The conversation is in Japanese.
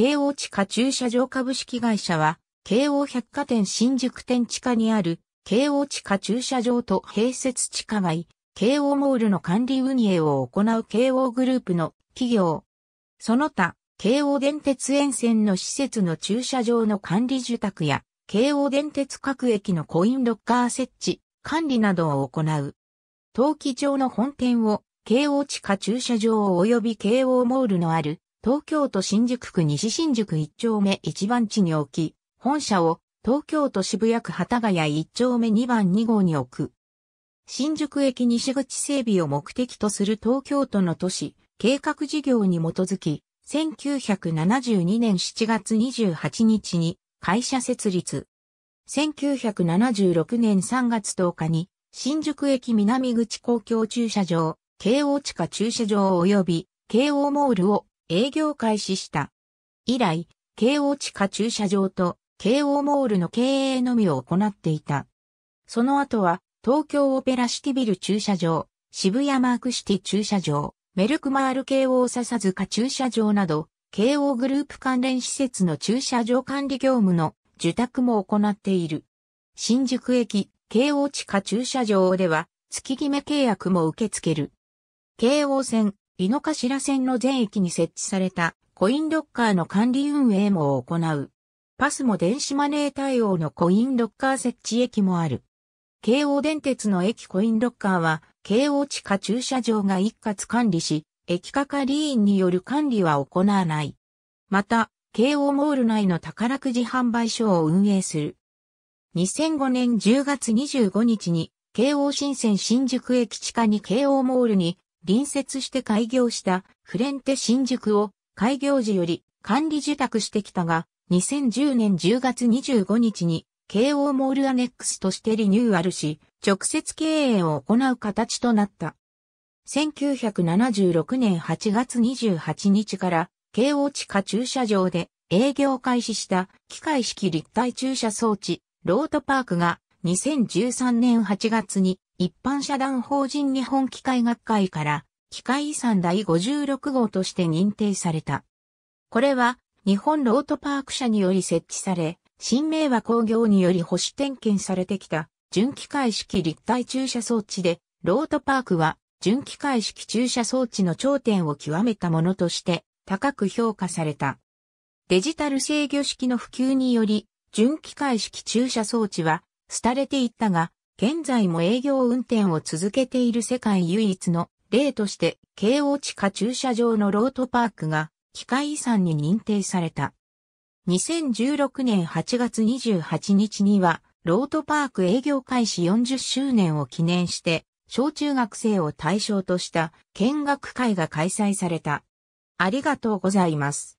京王地下駐車場株式会社は、京王百貨店新宿店地下にある、京王地下駐車場と併設地下街、京王モールの管理運営を行う京王グループの企業。その他、京王電鉄沿線の施設の駐車場の管理受託や、京王電鉄各駅のコインロッカー設置、管理などを行う。陶器場の本店を、京王地下駐車場及び京王モールのある東京都新宿区西新宿1丁目1番地に置き、本社を東京都渋谷区幡ヶ谷1丁目2番2号に置く。新宿駅西口整備を目的とする東京都の都市、計画事業に基づき、1972年7月28日に会社設立。1976年3月10日に、新宿駅南口公共駐車場、京王地下駐車場及び京王モールを営業開始した。以来、京王地下駐車場と京王モールの経営のみを行っていた。その後は、東京オペラシティビル駐車場、渋谷マークシティ駐車場、メルクマール京王笹塚駐車場など、京王グループ関連施設の駐車場管理業務の受託も行っている。新宿駅、京王地下駐車場では、月決め契約も受け付ける。京王線、井の頭線の全域に設置されたコインロッカーの管理運営も行う。パスも電子マネー対応のコインロッカー設置駅もある。京王電鉄の駅コインロッカーは、京王地下駐車場が一括管理し、駅係員による管理は行わない。また、京王モール内の宝くじ販売所を運営する。2005年10月25日に、京王新線新宿駅地下に京王モールに隣接して開業したフレンテ新宿を開業時より管理受託してきたが、2010年10月25日に京王モールアネックスとしてリニューアルし、直接経営を行う形となった。1976年8月28日から京王地下駐車場で営業開始した機械式立体駐車装置ロートパークが2013年8月に一般社団法人日本機械学会から機械遺産第56号として認定された。これは日本ロートパーク社により設置され、新名和工業により保守点検されてきた純機械式立体駐車装置で、ロートパークは純機械式駐車装置の頂点を極めたものとして高く評価された。デジタル制御式の普及により、純機械式駐車装置は廃れていったが、現在も営業運転を続けている世界唯一の例として、京王地下駐車場のロートパークが、機械遺産に認定された。2016年8月28日には、ロートパーク営業開始40周年を記念して、小中学生を対象とした見学会が開催された。ありがとうございます。